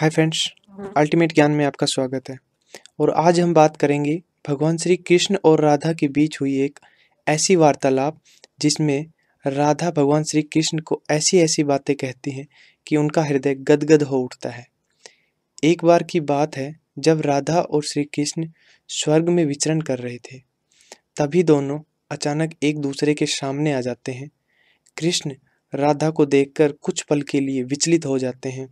Hi friends हाँ। Ultimate ज्ञान में आपका स्वागत है और आज हम बात करेंगे भगवान श्री कृष्ण और राधा के बीच हुई एक ऐसी वार्तालाप जिसमें राधा भगवान श्री कृष्ण को ऐसी ऐसी बातें कहती हैं कि उनका हृदय गदगद हो उठता है एक बार की बात है जब राधा और श्री कृष्ण स्वर्ग में विचरण कर रहे थे तभी दोनों अचानक एक दूसरे के सामने आ जाते हैं कृष्ण राधा को देखकर कुछ पल के लिए विचलित हो जाते हैं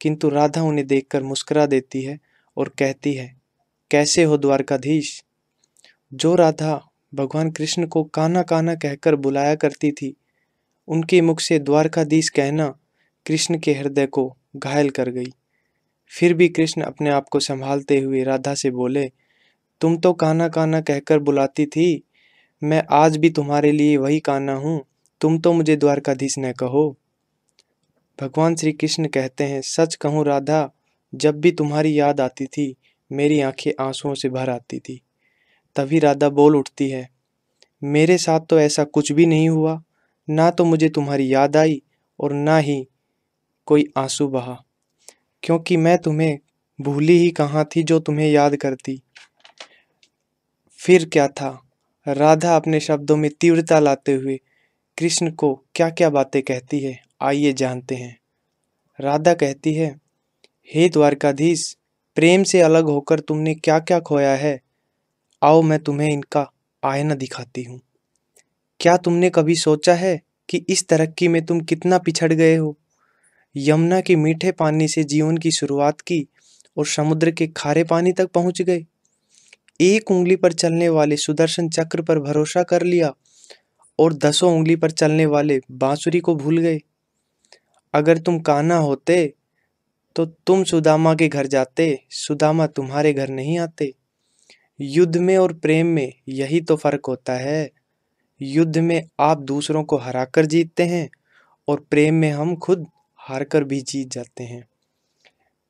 किंतु राधा उन्हें देखकर मुस्कुरा देती है और कहती है कैसे हो द्वारकाधीश जो राधा भगवान कृष्ण को काना काना कहकर बुलाया करती थी उनके मुख से द्वारकाधीश कहना कृष्ण के हृदय को घायल कर गई फिर भी कृष्ण अपने आप को संभालते हुए राधा से बोले तुम तो काना काना कहकर बुलाती थी मैं आज भी तुम्हारे लिए वही काना हूँ तुम तो मुझे द्वारकाधीश न कहो भगवान श्री कृष्ण कहते हैं सच कहूँ राधा जब भी तुम्हारी याद आती थी मेरी आंखें आंसुओं से भर आती थी तभी राधा बोल उठती है मेरे साथ तो ऐसा कुछ भी नहीं हुआ ना तो मुझे तुम्हारी याद आई और ना ही कोई आंसू बहा क्योंकि मैं तुम्हें भूली ही कहाँ थी जो तुम्हें याद करती फिर क्या था राधा अपने शब्दों में तीव्रता लाते हुए कृष्ण को क्या क्या बातें कहती है आइए जानते हैं राधा कहती है हे द्वारकाधीश प्रेम से अलग होकर तुमने क्या क्या खोया है आओ मैं तुम्हें इनका आयना दिखाती हूँ क्या तुमने कभी सोचा है कि इस तरक्की में तुम कितना पिछड़ गए हो यमुना के मीठे पानी से जीवन की शुरुआत की और समुद्र के खारे पानी तक पहुंच गए एक उंगली पर चलने वाले सुदर्शन चक्र पर भरोसा कर लिया और दसों उंगली पर चलने वाले बांसुरी को भूल गए अगर तुम काना होते तो तुम सुदामा के घर जाते सुदामा तुम्हारे घर नहीं आते युद्ध में और प्रेम में यही तो फर्क होता है युद्ध में आप दूसरों को हराकर जीतते हैं और प्रेम में हम खुद हार कर भी जीत जाते हैं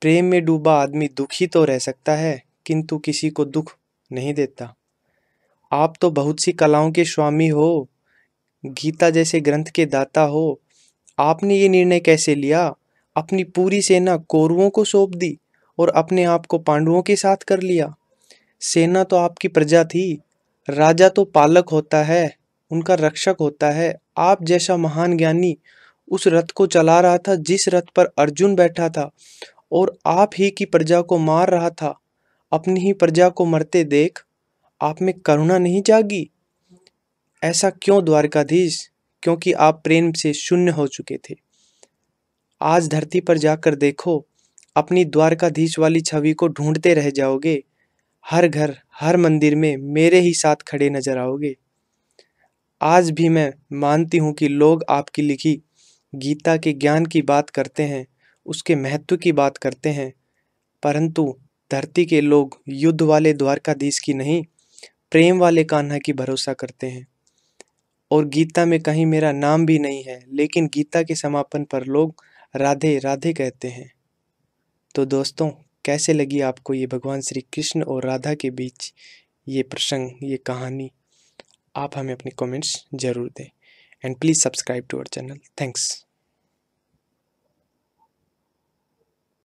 प्रेम में डूबा आदमी दुखी तो रह सकता है किंतु किसी को दुख नहीं देता आप तो बहुत सी कलाओं के स्वामी हो गीता जैसे ग्रंथ के दाता हो आपने ये निर्णय कैसे लिया अपनी पूरी सेना कौरवों को सौंप दी और अपने आप को पांडवों के साथ कर लिया सेना तो आपकी प्रजा थी राजा तो पालक होता है उनका रक्षक होता है आप जैसा महान ज्ञानी उस रथ को चला रहा था जिस रथ पर अर्जुन बैठा था और आप ही की प्रजा को मार रहा था अपनी ही प्रजा को मरते देख आप में करुणा नहीं जागी ऐसा क्यों द्वारकाधीश क्योंकि आप प्रेम से शून्य हो चुके थे आज धरती पर जाकर देखो अपनी द्वारकाधीश वाली छवि को ढूंढते रह जाओगे हर घर हर मंदिर में मेरे ही साथ खड़े नजर आओगे आज भी मैं मानती हूँ कि लोग आपकी लिखी गीता के ज्ञान की बात करते हैं उसके महत्व की बात करते हैं परंतु धरती के लोग युद्ध वाले द्वारकाधीश की नहीं प्रेम वाले कान्हा की भरोसा करते हैं और गीता में कहीं मेरा नाम भी नहीं है लेकिन गीता के समापन पर लोग राधे राधे कहते हैं तो दोस्तों कैसे लगी आपको ये भगवान श्री कृष्ण और राधा के बीच ये प्रसंग ये कहानी आप हमें अपने कमेंट्स ज़रूर दें and please subscribe to our channel thanks